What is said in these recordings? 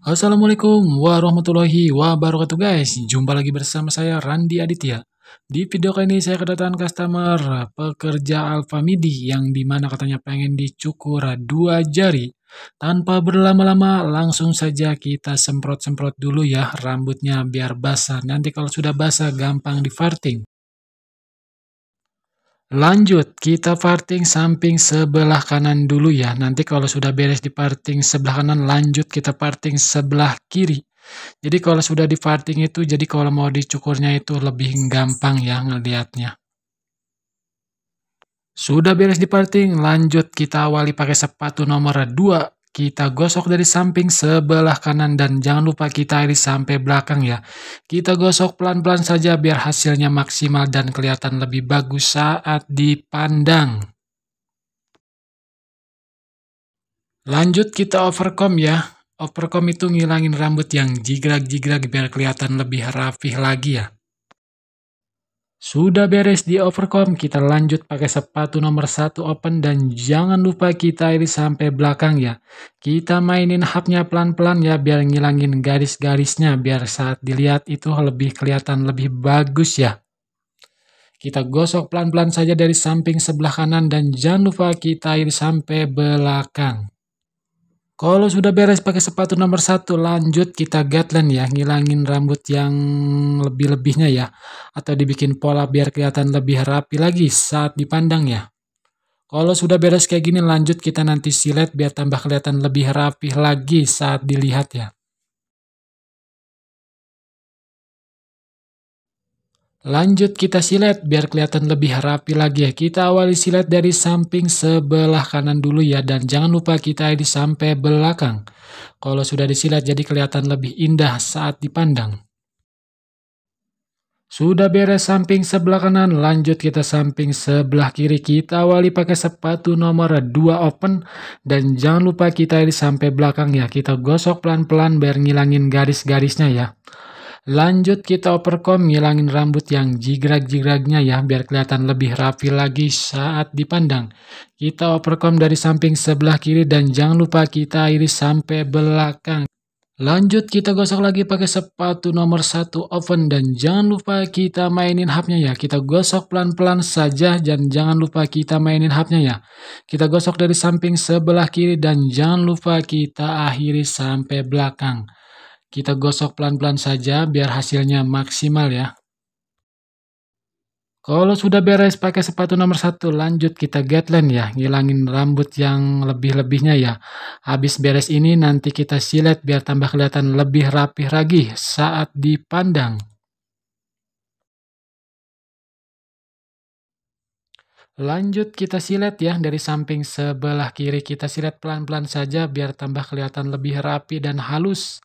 Assalamualaikum warahmatullahi wabarakatuh guys Jumpa lagi bersama saya Randi Aditya Di video kali ini saya kedatangan customer pekerja Alfamidi Yang dimana katanya pengen dicukur dua jari Tanpa berlama-lama langsung saja kita semprot-semprot dulu ya rambutnya biar basah Nanti kalau sudah basah gampang difarting Lanjut, kita parting samping sebelah kanan dulu ya. Nanti kalau sudah beres di parting sebelah kanan, lanjut kita parting sebelah kiri. Jadi kalau sudah di parting itu, jadi kalau mau dicukurnya itu lebih gampang ya ngelihatnya. Sudah beres di parting, lanjut kita awali pakai sepatu nomor 2 kita gosok dari samping sebelah kanan dan jangan lupa kita iris sampai belakang ya. Kita gosok pelan-pelan saja biar hasilnya maksimal dan kelihatan lebih bagus saat dipandang. Lanjut kita overcom ya. Overcom itu ngilangin rambut yang jigrag-jigrag biar kelihatan lebih rapih lagi ya. Sudah beres di overcome. kita lanjut pakai sepatu nomor satu open dan jangan lupa kita iri sampai belakang ya. Kita mainin hubnya pelan-pelan ya biar ngilangin garis-garisnya biar saat dilihat itu lebih kelihatan lebih bagus ya. Kita gosok pelan-pelan saja dari samping sebelah kanan dan jangan lupa kita iri sampai belakang. Kalau sudah beres pakai sepatu nomor satu, lanjut kita gatland ya, ngilangin rambut yang lebih-lebihnya ya. Atau dibikin pola biar kelihatan lebih rapi lagi saat dipandang ya. Kalau sudah beres kayak gini, lanjut kita nanti silet biar tambah kelihatan lebih rapi lagi saat dilihat ya. Lanjut kita silet biar kelihatan lebih rapi lagi ya. Kita awali silet dari samping sebelah kanan dulu ya dan jangan lupa kita edit sampai belakang. Kalau sudah disilet jadi kelihatan lebih indah saat dipandang. Sudah beres samping sebelah kanan, lanjut kita samping sebelah kiri. Kita awali pakai sepatu nomor 2 open dan jangan lupa kita edit sampai belakang ya. Kita gosok pelan-pelan biar ngilangin garis-garisnya ya. Lanjut kita overcome ngilangin rambut yang jigrag jigragnya ya biar kelihatan lebih rapi lagi saat dipandang. Kita overcome dari samping sebelah kiri dan jangan lupa kita iris sampai belakang. Lanjut kita gosok lagi pakai sepatu nomor satu oven dan jangan lupa kita mainin hubnya ya. Kita gosok pelan-pelan saja dan jangan lupa kita mainin hubnya ya. Kita gosok dari samping sebelah kiri dan jangan lupa kita akhiri sampai belakang. Kita gosok pelan-pelan saja biar hasilnya maksimal ya. Kalau sudah beres pakai sepatu nomor satu, lanjut kita getlen ya, ngilangin rambut yang lebih-lebihnya ya. Habis beres ini nanti kita silet biar tambah kelihatan lebih rapih lagi saat dipandang. Lanjut kita silet ya, dari samping sebelah kiri kita silet pelan-pelan saja biar tambah kelihatan lebih rapi dan halus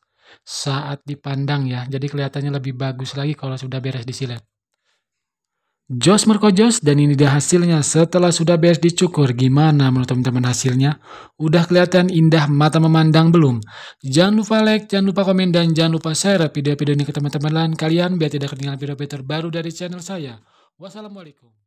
saat dipandang ya. Jadi kelihatannya lebih bagus lagi kalau sudah beres disilet. Jos Merkojos dan ini dia hasilnya setelah sudah beres dicukur. Gimana menurut teman-teman hasilnya? Udah kelihatan indah mata memandang belum? Jangan lupa like, jangan lupa komen, dan jangan lupa share video-video ini ke teman-teman lain kalian biar tidak ketinggalan video-video terbaru dari channel saya. Wassalamualaikum.